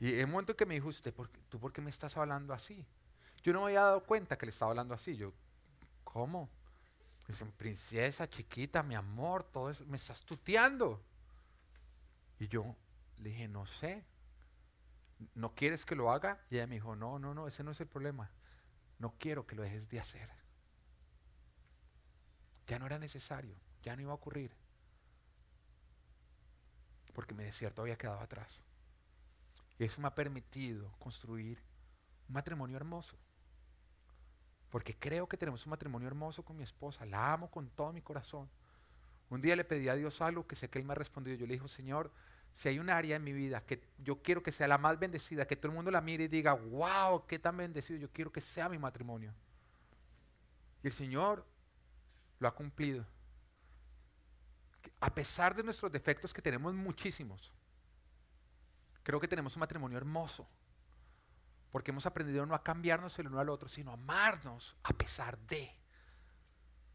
Y en un momento que me dijo usted, ¿tú por qué me estás hablando así? Yo no me había dado cuenta que le estaba hablando así. Yo, ¿cómo? Dice, princesa, chiquita, mi amor, todo eso, me estás tuteando. Y yo le dije, no sé, ¿no quieres que lo haga? Y ella me dijo, no, no, no, ese no es el problema no quiero que lo dejes de hacer. Ya no era necesario, ya no iba a ocurrir, porque mi desierto había quedado atrás. Y eso me ha permitido construir un matrimonio hermoso, porque creo que tenemos un matrimonio hermoso con mi esposa, la amo con todo mi corazón. Un día le pedí a Dios algo que sé que Él me ha respondido. Yo le dije, Señor, si hay un área en mi vida que yo quiero que sea la más bendecida, que todo el mundo la mire y diga, wow, qué tan bendecido, yo quiero que sea mi matrimonio. Y el Señor lo ha cumplido. A pesar de nuestros defectos, que tenemos muchísimos, creo que tenemos un matrimonio hermoso. Porque hemos aprendido no a cambiarnos el uno al otro, sino a amarnos a pesar de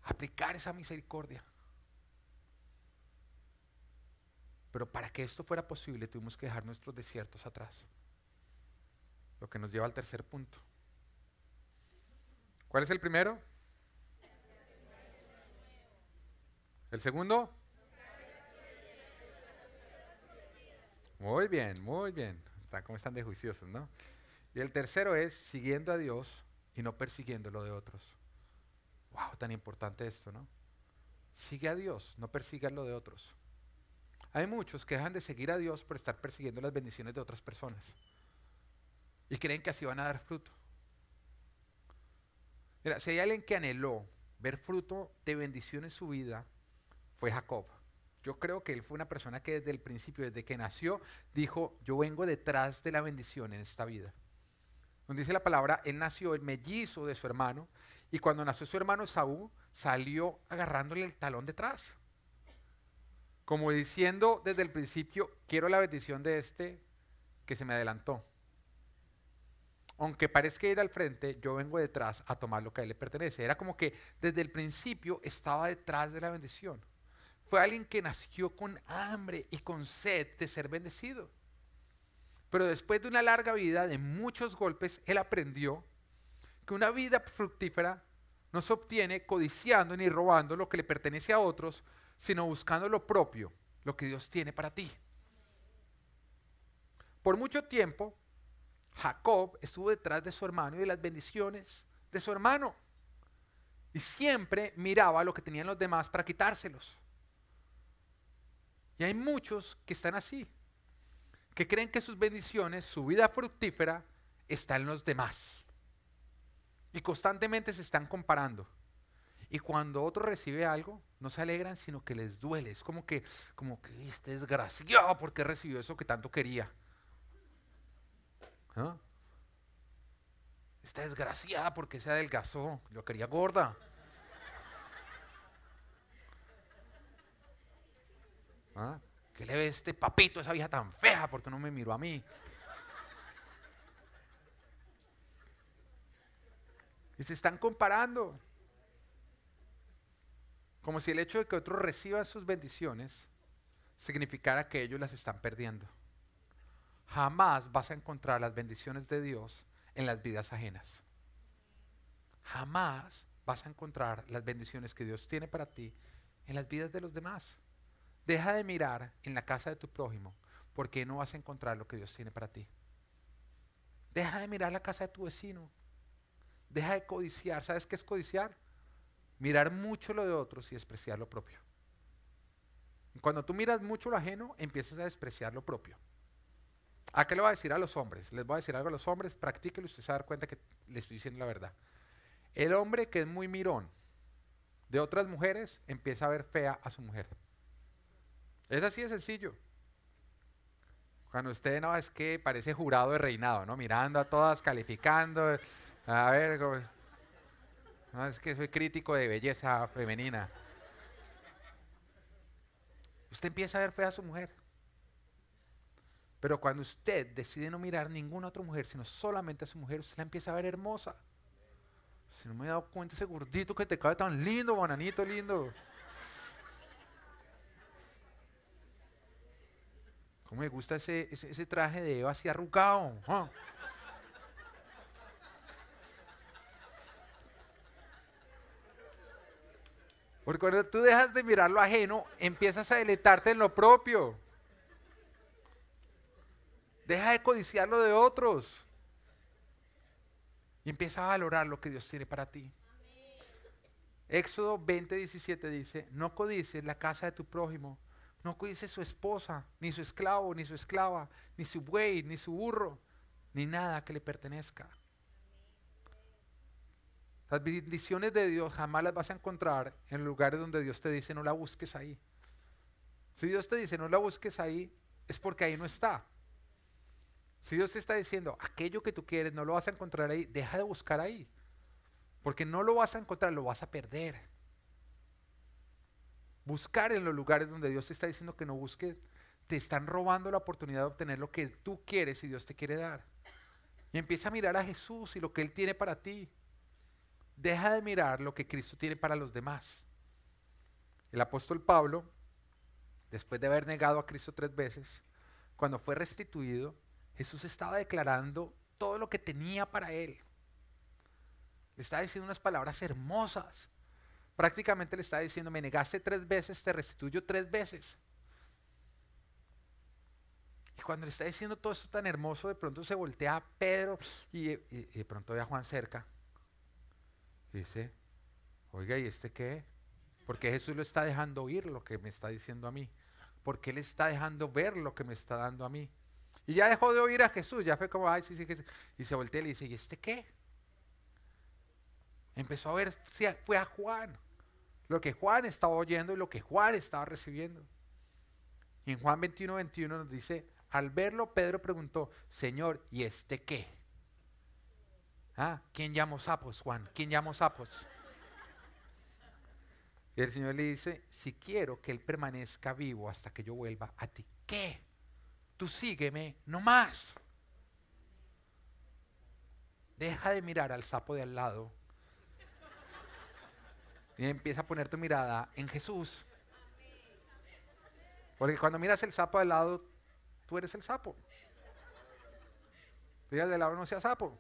aplicar esa misericordia. Pero para que esto fuera posible tuvimos que dejar nuestros desiertos atrás. Lo que nos lleva al tercer punto. ¿Cuál es el primero? ¿El segundo? Muy bien, muy bien. está como están de juiciosos, ¿no? Y el tercero es siguiendo a Dios y no persiguiendo lo de otros. Wow, tan importante esto, ¿no? Sigue a Dios, no persigas lo de otros. Hay muchos que dejan de seguir a Dios por estar persiguiendo las bendiciones de otras personas. Y creen que así van a dar fruto. Mira, si hay alguien que anheló ver fruto de bendición en su vida, fue Jacob. Yo creo que él fue una persona que desde el principio, desde que nació, dijo, yo vengo detrás de la bendición en esta vida. Donde dice la palabra, él nació el mellizo de su hermano, y cuando nació su hermano Saúl, salió agarrándole el talón detrás como diciendo desde el principio, quiero la bendición de este que se me adelantó. Aunque parezca ir al frente, yo vengo detrás a tomar lo que a él le pertenece. Era como que desde el principio estaba detrás de la bendición. Fue alguien que nació con hambre y con sed de ser bendecido. Pero después de una larga vida, de muchos golpes, él aprendió que una vida fructífera no se obtiene codiciando ni robando lo que le pertenece a otros, sino buscando lo propio, lo que Dios tiene para ti. Por mucho tiempo, Jacob estuvo detrás de su hermano y de las bendiciones de su hermano. Y siempre miraba lo que tenían los demás para quitárselos. Y hay muchos que están así, que creen que sus bendiciones, su vida fructífera, está en los demás. Y constantemente se están comparando. Y cuando otro recibe algo, no se alegran, sino que les duele. Es como que, como que, este desgraciado, porque recibió eso que tanto quería? está desgraciada, porque se adelgazó? yo quería gorda. ¿Ah? ¿Qué le ve este papito esa vieja tan fea? porque no me miró a mí? Y se están comparando. Como si el hecho de que otro reciba sus bendiciones significara que ellos las están perdiendo. Jamás vas a encontrar las bendiciones de Dios en las vidas ajenas. Jamás vas a encontrar las bendiciones que Dios tiene para ti en las vidas de los demás. Deja de mirar en la casa de tu prójimo porque no vas a encontrar lo que Dios tiene para ti. Deja de mirar la casa de tu vecino. Deja de codiciar. ¿Sabes qué es codiciar? mirar mucho lo de otros y despreciar lo propio. Cuando tú miras mucho lo ajeno, empiezas a despreciar lo propio. ¿A qué le voy a decir a los hombres? Les voy a decir algo a los hombres, practíquelo y ustedes se van a dar cuenta que les estoy diciendo la verdad. El hombre que es muy mirón de otras mujeres empieza a ver fea a su mujer. Es así de sencillo. Cuando usted no es que parece jurado de reinado, ¿no? Mirando a todas, calificando. A ver, no, es que soy crítico de belleza femenina. Usted empieza a ver fea a su mujer. Pero cuando usted decide no mirar ninguna otra mujer, sino solamente a su mujer, usted la empieza a ver hermosa. Si no me he dado cuenta ese gordito que te cabe tan lindo, bananito lindo. ¿Cómo me gusta ese, traje de Eva así arrugado? ¿Ah? Porque cuando tú dejas de mirar lo ajeno, empiezas a deletarte en lo propio. Deja de codiciar lo de otros. Y empieza a valorar lo que Dios tiene para ti. Éxodo 20.17 dice, no codices la casa de tu prójimo, no codices su esposa, ni su esclavo, ni su esclava, ni su buey, ni su burro, ni nada que le pertenezca. Las bendiciones de Dios jamás las vas a encontrar en lugares donde Dios te dice no la busques ahí. Si Dios te dice no la busques ahí, es porque ahí no está. Si Dios te está diciendo aquello que tú quieres no lo vas a encontrar ahí, deja de buscar ahí. Porque no lo vas a encontrar, lo vas a perder. Buscar en los lugares donde Dios te está diciendo que no busques, te están robando la oportunidad de obtener lo que tú quieres y Dios te quiere dar. Y empieza a mirar a Jesús y lo que Él tiene para ti deja de mirar lo que Cristo tiene para los demás. El apóstol Pablo, después de haber negado a Cristo tres veces, cuando fue restituido, Jesús estaba declarando todo lo que tenía para él. Le estaba diciendo unas palabras hermosas. Prácticamente le estaba diciendo, me negaste tres veces, te restituyo tres veces. Y cuando le está diciendo todo esto tan hermoso, de pronto se voltea a Pedro y, y de pronto ve a Juan cerca. Dice, oiga, ¿y este qué? Porque Jesús lo está dejando oír lo que me está diciendo a mí. Porque Él está dejando ver lo que me está dando a mí. Y ya dejó de oír a Jesús, ya fue como, ay, sí, sí, sí. Y se voltea y le dice, ¿y este qué? Empezó a ver, fue a Juan, lo que Juan estaba oyendo y lo que Juan estaba recibiendo. Y en Juan 21, 21 nos dice, al verlo, Pedro preguntó, Señor, ¿y este qué? Ah, ¿quién llamó sapos, Juan? ¿Quién llamó sapos? Y el Señor le dice, si quiero que Él permanezca vivo hasta que yo vuelva, ¿a ti qué? Tú sígueme, no más. Deja de mirar al sapo de al lado. Y empieza a poner tu mirada en Jesús. Porque cuando miras el sapo de al lado, tú eres el sapo. Tú al de lado no sea sapo.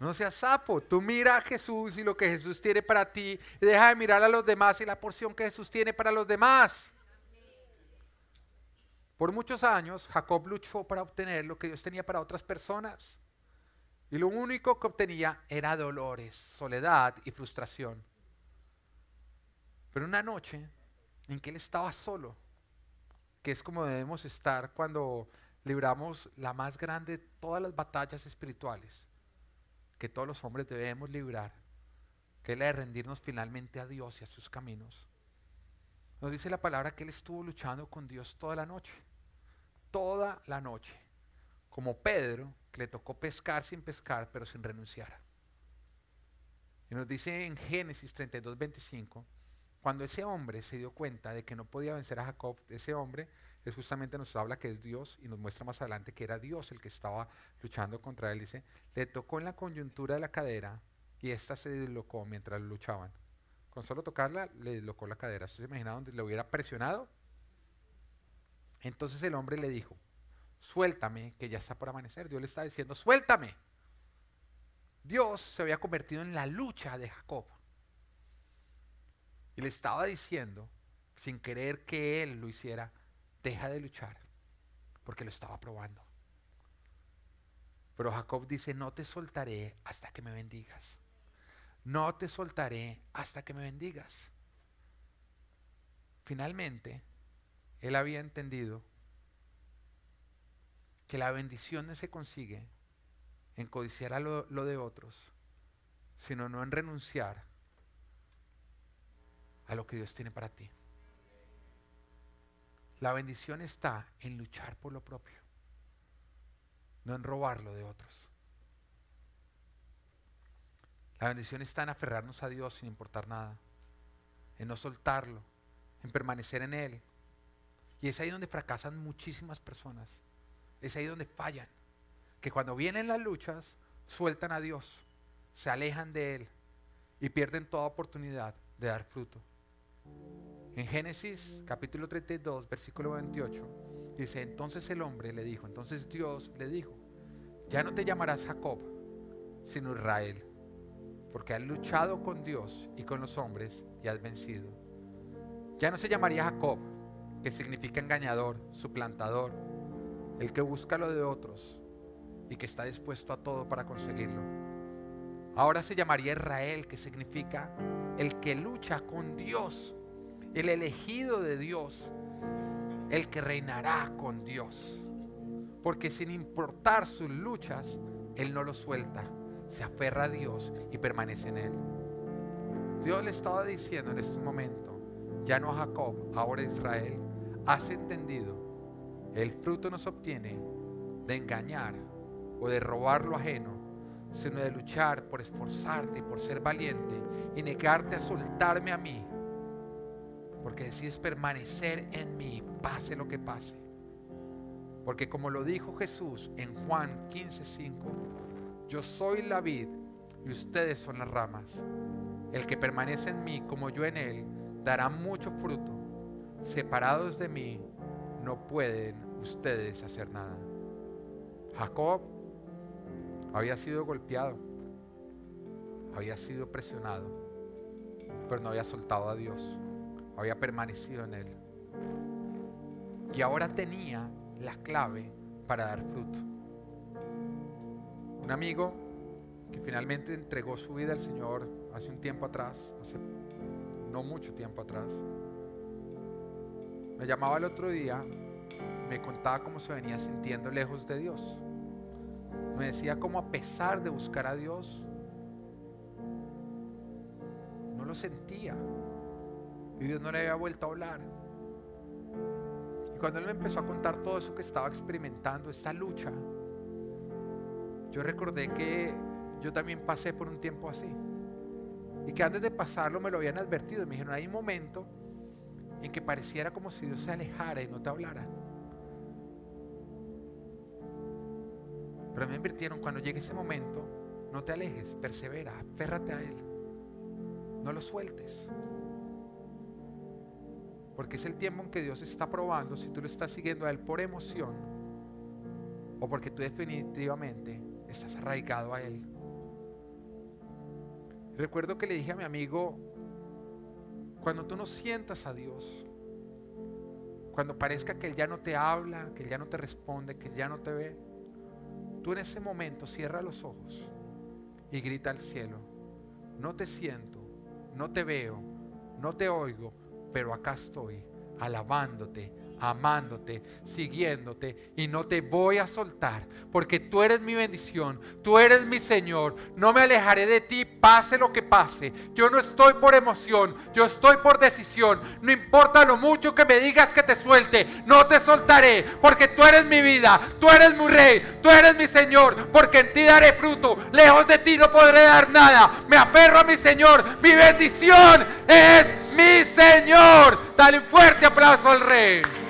No seas sapo, tú mira a Jesús y lo que Jesús tiene para ti, y deja de mirar a los demás y la porción que Jesús tiene para los demás. Por muchos años Jacob luchó para obtener lo que Dios tenía para otras personas. Y lo único que obtenía era dolores, soledad y frustración. Pero una noche en que él estaba solo, que es como debemos estar cuando libramos la más grande de todas las batallas espirituales, que todos los hombres debemos librar, que es la de rendirnos finalmente a Dios y a sus caminos. Nos dice la palabra que él estuvo luchando con Dios toda la noche, toda la noche, como Pedro, que le tocó pescar sin pescar, pero sin renunciar. Y nos dice en Génesis 32, 25, cuando ese hombre se dio cuenta de que no podía vencer a Jacob, ese hombre justamente nos habla que es Dios y nos muestra más adelante que era Dios el que estaba luchando contra él. Dice, le tocó en la coyuntura de la cadera y ésta se deslocó mientras luchaban. Con solo tocarla le deslocó la cadera. ¿Usted se imagina donde le hubiera presionado? Entonces el hombre le dijo, suéltame, que ya está por amanecer. Dios le está diciendo, suéltame. Dios se había convertido en la lucha de Jacob. Y le estaba diciendo, sin querer que él lo hiciera, deja de luchar, porque lo estaba probando. Pero Jacob dice, no te soltaré hasta que me bendigas. No te soltaré hasta que me bendigas. Finalmente, él había entendido que la bendición no se consigue en codiciar a lo, de otros, sino no en renunciar a lo que Dios tiene para ti. La bendición está en luchar por lo propio, no en robarlo de otros. La bendición está en aferrarnos a Dios sin importar nada, en no soltarlo, en permanecer en Él. Y es ahí donde fracasan muchísimas personas. Es ahí donde fallan. Que cuando vienen las luchas, sueltan a Dios, se alejan de Él y pierden toda oportunidad de dar fruto. En Génesis capítulo 32, versículo 28, dice, entonces el hombre le dijo, entonces Dios le dijo, ya no te llamarás Jacob, sino Israel, porque has luchado con Dios y con los hombres y has vencido. Ya no se llamaría Jacob, que significa engañador, suplantador, el que busca lo de otros y que está dispuesto a todo para conseguirlo. Ahora se llamaría Israel, que significa el que lucha con Dios el elegido de Dios, el que reinará con Dios. Porque sin importar sus luchas, Él no lo suelta, se aferra a Dios y permanece en Él. Dios le estaba diciendo en este momento, ya no a Jacob, ahora a Israel, has entendido, el fruto no obtiene de engañar o de robar lo ajeno, sino de luchar por esforzarte por ser valiente y negarte a soltarme a mí porque decís permanecer en mí, pase lo que pase. Porque como lo dijo Jesús en Juan 15:5, yo soy la vid y ustedes son las ramas. El que permanece en mí como yo en él dará mucho fruto. Separados de mí no pueden ustedes hacer nada. Jacob había sido golpeado, había sido presionado, pero no había soltado a Dios había permanecido en él. Y ahora tenía la clave para dar fruto. Un amigo que finalmente entregó su vida al Señor hace un tiempo atrás, hace no mucho tiempo atrás, me llamaba el otro día, me contaba cómo se venía sintiendo lejos de Dios. Me decía cómo a pesar de buscar a Dios, no lo sentía. Y Dios no le había vuelto a hablar. Y cuando él me empezó a contar todo eso que estaba experimentando, esta lucha, yo recordé que yo también pasé por un tiempo así. Y que antes de pasarlo me lo habían advertido. me dijeron, hay un momento en que pareciera como si Dios se alejara y no te hablara. Pero me advirtieron, cuando llegue ese momento, no te alejes, persevera, aférrate a Él. No lo sueltes. Porque es el tiempo en que Dios está probando si tú lo estás siguiendo a Él por emoción o porque tú definitivamente estás arraigado a Él. Recuerdo que le dije a mi amigo, cuando tú no sientas a Dios, cuando parezca que Él ya no te habla, que Él ya no te responde, que Él ya no te ve, tú en ese momento cierra los ojos y grita al cielo, no te siento, no te veo, no te oigo, pero acá estoy alabándote, amándote, siguiéndote y no te voy a soltar porque tú eres mi bendición, tú eres mi Señor, no me alejaré de ti pase lo que pase, yo no estoy por emoción, yo estoy por decisión, no importa lo mucho que me digas que te suelte, no te soltaré porque tú eres mi vida, tú eres mi rey, tú eres mi Señor, porque en ti daré fruto, lejos de ti no podré dar nada, me aferro a mi Señor, mi bendición es mi Señor. Dale un fuerte aplauso al Rey.